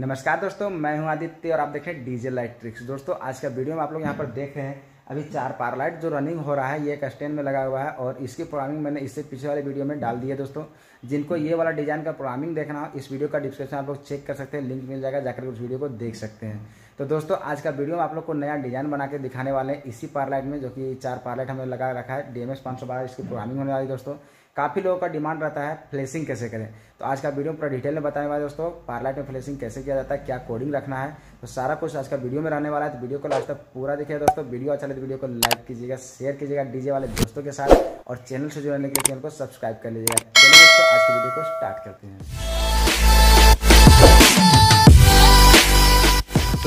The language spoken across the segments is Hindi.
नमस्कार दोस्तों मैं हूं आदित्य और आप देख रहे हैं डीजे लाइट ट्रिक्स दोस्तों आज का वीडियो में आप लोग यहां पर देख रहे हैं अभी चार पार लाइट जो रनिंग हो रहा है ये एक स्टैंड में लगा हुआ है और इसकी प्रोग्रामिंग मैंने इससे पीछे वाले वीडियो में डाल दी है दोस्तों जिनको ये वाला डिजाइन का प्रोग्रामिंग देखना हो इस वीडियो का डिस्क्रिप्शन आप लोग चेक कर सकते हैं लिंक मिल जाएगा जाकर उस वीडियो को देख सकते हैं तो दोस्तों आज का वीडियो में आप लोग को नया डिजाइन बना के दिखाने वाले हैं इसी पार लाइट में जो कि चार पार लाइट हमने लगा रखा है डी एम एस इसकी प्रोग्रामिंग होने वाली दोस्तों काफ़ी लोगों का डिमांड रहता है फ्लेसिंग कैसे करें तो आज का वीडियो पूरा डिटेल में बताने वाले दोस्तों पार्लाइट में फ्लेसिंग कैसे किया जाता है क्या कोडिंग रखना है तो सारा कुछ आज का वीडियो में रहने वाला है तो वीडियो को लास्ट तक पूरा देखिएगा दोस्तों वीडियो अच्छा लगे तो वीडियो को लाइक कीजिएगा शेयर कीजिएगा डीजे वाले दोस्तों के साथ और चैनल से जुड़ने के लिए चैनल को सब्सक्राइब कर लीजिएगा चलिए दोस्तों आज की वीडियो को स्टार्ट करते हैं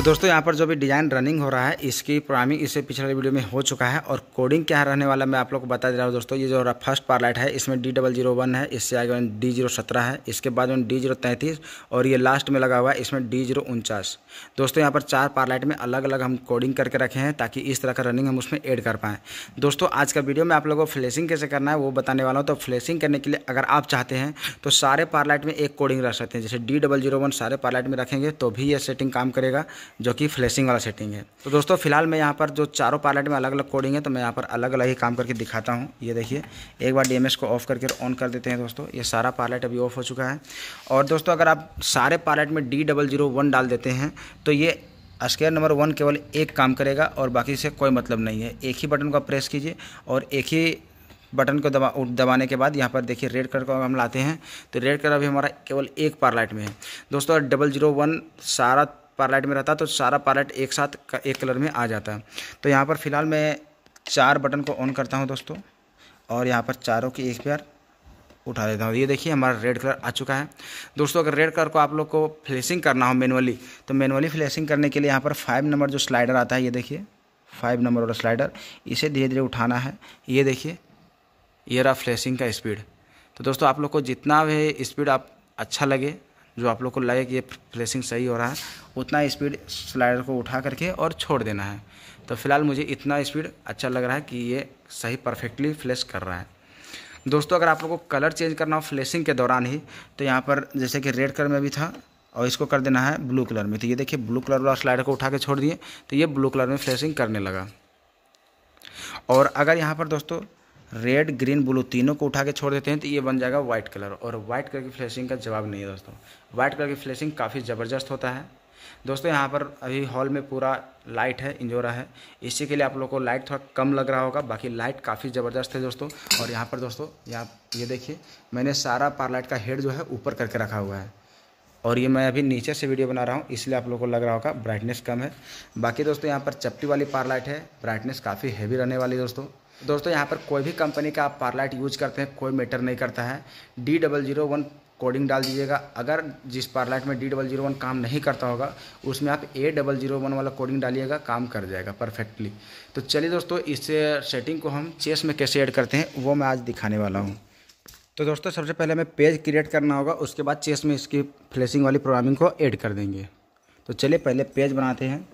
तो दोस्तों यहाँ पर जो भी डिज़ाइन रनिंग हो रहा है इसकी प्रोग्रामिंग इससे पिछले वीडियो में हो चुका है और कोडिंग क्या रहने वाला मैं आप लोग को बता दे रहा हूँ दोस्तों ये जो फर्स्ट पार्लाइट है इसमें डी डबल जीरो वन है इससे आगे डी जीरो सत्रह है इसके बाद में डी जीरो तैंतीस और ये लास्ट में लगा हुआ है इसमें डी जीरो उनचास दोस्तों यहाँ पर चार पार्लाइट में अलग अलग हम कोडिंग करके रखे हैं ताकि इस तरह का रनिंग हम उसमें एड कर पाएँ दोस्तों आज का वीडियो में आप लोगों को फ्लेसिंग कैसे करना है वो बताने वाला हूँ तो फ्लेसिंग करने के लिए अगर आप चाहते हैं तो सारे पार्लाइट में एक कोडिंग रख सकते हैं जैसे डी डबल जीरो वन सारे पार्लाइट में रखेंगे तो भी यह सेटिंग काम करेगा जो कि फ्लैशिंग वाला सेटिंग है तो दोस्तों फिलहाल मैं यहाँ पर जो चारों पायलट में अलग अलग कोडिंग है तो मैं यहाँ पर अलग अलग ही काम करके दिखाता हूँ ये देखिए एक बार डी को ऑफ करके ऑन कर देते हैं दोस्तों ये सारा पायलट अभी ऑफ हो चुका है और दोस्तों अगर आप सारे पायलट में डी डाल देते हैं तो ये स्केयर नंबर वन केवल एक काम करेगा और बाकी से कोई मतलब नहीं है एक ही बटन को प्रेस कीजिए और एक ही बटन को दबा दबाने के बाद यहाँ पर देखिए रेड कलर को हम लाते हैं तो रेड कलर अभी हमारा केवल एक पार्लाइट में है दोस्तों डबल जीरो वन सारा पार्लाइट में रहता तो सारा पार्लाइट एक साथ एक कलर में आ जाता तो यहाँ पर फिलहाल मैं चार बटन को ऑन करता हूँ दोस्तों और यहाँ पर चारों की एक पेयर उठा देता हूँ ये देखिए हमारा रेड कलर आ चुका है दोस्तों अगर रेड कलर को आप लोग को फ्लेसिंग करना हो मैनुअली तो मैनुअली फ्लेसिंग करने के लिए यहाँ पर फाइव नंबर जो स्लाइडर आता है ये देखिए फाइव नंबर वाला स्लाइडर इसे धीरे धीरे उठाना है ये देखिए ये रहा फ्लेसिंग का स्पीड तो दोस्तों आप लोग को जितना भी स्पीड आप अच्छा लगे जो आप लोग को लगे कि ये प्लेसिंग सही हो रहा है उतना स्पीड स्लाइडर को उठा करके और छोड़ देना है तो फिलहाल मुझे इतना स्पीड अच्छा लग रहा है कि ये सही परफेक्टली फ्लेश कर रहा है दोस्तों अगर आप लोग को कलर चेंज करना हो फ्लैशिंग के दौरान ही तो यहाँ पर जैसे कि रेड कलर में भी था और इसको कर देना है ब्लू कलर में तो ये देखिए ब्लू कलर वाला स्लाइडर को उठा के छोड़ दिए तो ये ब्लू कलर में फ्लेशिंग करने लगा और अगर यहाँ पर दोस्तों रेड ग्रीन ब्लू तीनों को उठा के छोड़ देते हैं तो ये बन जाएगा व्हाइट कलर और व्हाइट कलर की फ्लैशिंग का जवाब नहीं है दोस्तों व्हाइट कलर की फ्लैशिंग काफ़ी ज़बरदस्त होता है दोस्तों यहाँ पर अभी हॉल में पूरा लाइट है इंजोरा है इसी के लिए आप लोग को लाइट थोड़ा कम लग रहा होगा बाकी लाइट काफ़ी ज़बरदस्त है दोस्तों और यहाँ पर दोस्तों यहाँ ये देखिए मैंने सारा पार का हेड जो है ऊपर करके रखा हुआ है और ये मैं अभी नीचे से वीडियो बना रहा हूँ इसलिए आप लोग को लग रहा होगा ब्राइटनेस कम है बाकी दोस्तों यहाँ पर चपटी वाली पार लाइट है ब्राइटनेस काफ़ी हैवी रहने वाली दोस्तों दोस्तों यहाँ पर कोई भी कंपनी का आप पार्लाइट यूज करते हैं कोई मैटर नहीं करता है D double zero one coding डाल दीजिएगा अगर जिस पार्लाइट में डी डबल जीरो वन काम नहीं करता होगा उसमें आप ए डबल जीरो वन वाला कोडिंग डालिएगा काम कर जाएगा परफेक्टली तो चलिए दोस्तों इस सेटिंग को हम चेस में कैसे ऐड करते हैं वो मैं आज दिखाने वाला हूँ तो दोस्तों सबसे पहले हमें पेज क्रिएट करना होगा उसके बाद चेस में इसकी फ्लैशिंग वाली प्रोग्रामिंग को ऐड कर देंगे तो चलिए पहले पेज बनाते हैं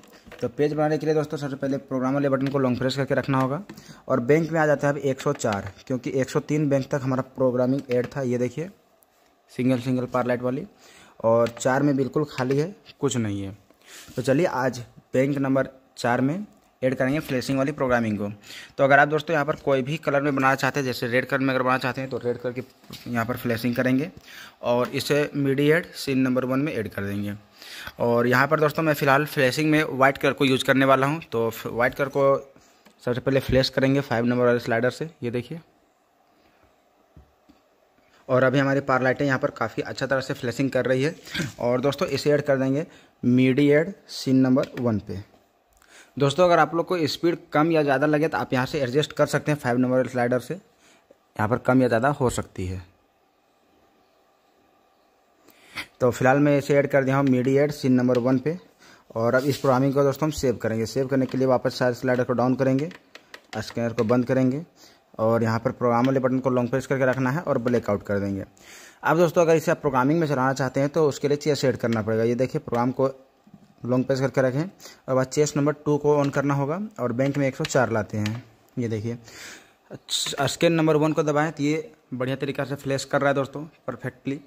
तो पेज बनाने के लिए दोस्तों सबसे पहले प्रोग्राम वाले बटन को लॉन्ग प्रेस करके रखना होगा और बैंक में आ जाता है अब 104 क्योंकि 103 बैंक तक हमारा प्रोग्रामिंग एड था ये देखिए सिंगल सिंगल पारलाइट वाली और चार में बिल्कुल खाली है कुछ नहीं है तो चलिए आज बैंक नंबर चार में ऐड करेंगे फ्लैशिंग वाली प्रोग्रामिंग को तो अगर आप दोस्तों यहाँ पर कोई भी कलर में बनाना चाहते हैं जैसे रेड कलर में अगर बनाना चाहते हैं तो रेड कलर की यहाँ पर फ्लैशिंग करेंगे और इसे MIDI add scene number one में ऐड कर देंगे और यहाँ पर दोस्तों मैं फ़िलहाल फ्लैशिंग में वाइट कलर को यूज़ करने वाला हूँ तो वाइट कलर को सबसे पहले फ्लैश करेंगे फाइव नंबर वाले स्लाइडर से ये देखिए और अभी हमारी पार लाइटें यहाँ पर काफ़ी अच्छा तरह से फ्लैशिंग कर रही है और दोस्तों इसे ऐड कर देंगे MIDI add scene number one पे दोस्तों अगर आप लोग को स्पीड कम या ज़्यादा लगे तो आप यहाँ से एडजस्ट कर सकते हैं फाइव नंबर स्लाइडर से यहाँ पर कम या ज़्यादा हो सकती है तो फिलहाल मैं इसे ऐड कर दिया हूँ MIDI add scene number one पे और अब इस प्रोग्रामिंग को दोस्तों हम सेव करेंगे सेव करने के लिए वापस सारे स्लाइडर को डाउन करेंगे स्कैनर को बंद करेंगे और यहाँ पर प्रोग्राम वाले बटन को लॉन्ग प्रेस करके रखना है और ब्लैकआउट कर देंगे अब दोस्तों अगर इसे आप प्रोग्रामिंग में चलाना चाहते हैं तो उसके लिए चेयर सेट करना पड़ेगा ये देखिए प्रोग्राम को लॉन्ग प्रेस करके रखें और बाद चेस्ट नंबर टू को ऑन करना होगा और बैंक में 104 लाते हैं ये देखिए स्कैन नंबर वन को दबाएं तो ये बढ़िया तरीके से फ्लैश कर रहा है दोस्तों परफेक्टली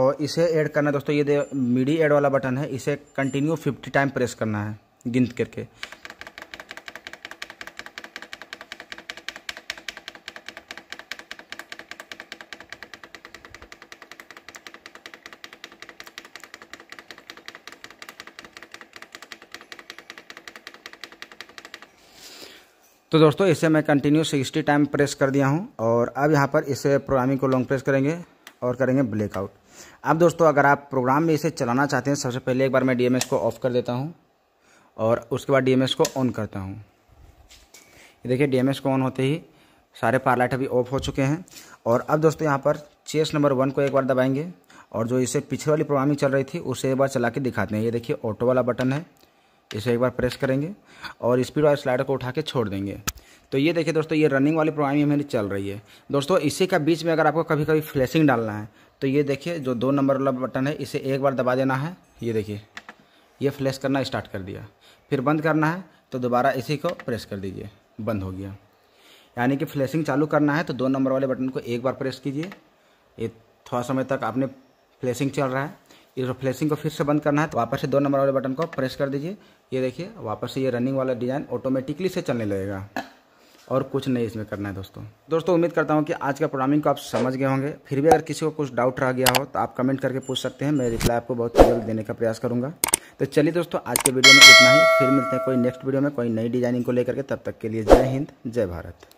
और इसे ऐड करना है दोस्तों ये मीडी ऐड वाला बटन है इसे कंटिन्यू फिफ्टी टाइम प्रेस करना है गिनत करके तो दोस्तों इसे मैं कंटिन्यू सिक्सटी टाइम प्रेस कर दिया हूँ और अब यहाँ पर इसे प्रोग्रामिंग को लॉन्ग प्रेस करेंगे और करेंगे ब्लैकआउट अब दोस्तों अगर आप प्रोग्राम में इसे चलाना चाहते हैं सबसे पहले एक बार मैं डी को ऑफ़ कर देता हूँ और उसके बाद डी को ऑन करता हूँ ये देखिए डी को ऑन होते ही सारे पार्लाइट अभी ऑफ हो चुके हैं और अब दोस्तों यहाँ पर चेस नंबर वन को एक बार दबाएंगे और जो इसे पीछे वाली प्रोग्रामिंग चल रही थी उसे एक बार चला के दिखाते हैं ये देखिए ऑटो वाला बटन है इसे एक बार प्रेस करेंगे और स्पीड वाले स्लाइडर को उठा के छोड़ देंगे तो ये देखिए दोस्तों ये रनिंग वाली प्रोग्राम मेरी चल रही है दोस्तों इसी का बीच में अगर आपको कभी कभी फ्लैशिंग डालना है तो ये देखिए जो दो नंबर वाला बटन है इसे एक बार दबा देना है ये देखिए ये फ्लैश करना स्टार्ट कर दिया फिर बंद करना है तो दोबारा इसी को प्रेस कर दीजिए बंद हो गया यानी कि फ्लैशिंग चालू करना है तो दो नंबर वाले बटन को एक बार प्रेस कीजिए ये थोड़ा समय तक आपने फ्लैशिंग चल रहा है ये जो फ्लैशिंग को फिर से बंद करना है तो वापस से दो नंबर वाले बटन को प्रेस कर दीजिए ये देखिए वापस से ये रनिंग वाला डिज़ाइन ऑटोमेटिकली से चलने लगेगा और कुछ नहीं इसमें करना है दोस्तों दोस्तों उम्मीद करता हूँ कि आज का प्रोग्रामिंग को आप समझ गए होंगे फिर भी अगर किसी को कुछ डाउट रह गया हो तो आप कमेंट करके पूछ सकते हैं मैं रिप्लाई आपको बहुत जल्द देने का प्रयास करूँगा तो चलिए दोस्तों आज के वीडियो में इतना ही फिर मिलते हैं कोई नेक्स्ट वीडियो में कोई नई डिजाइनिंग को लेकर के तब तक के लिए जय हिंद जय भारत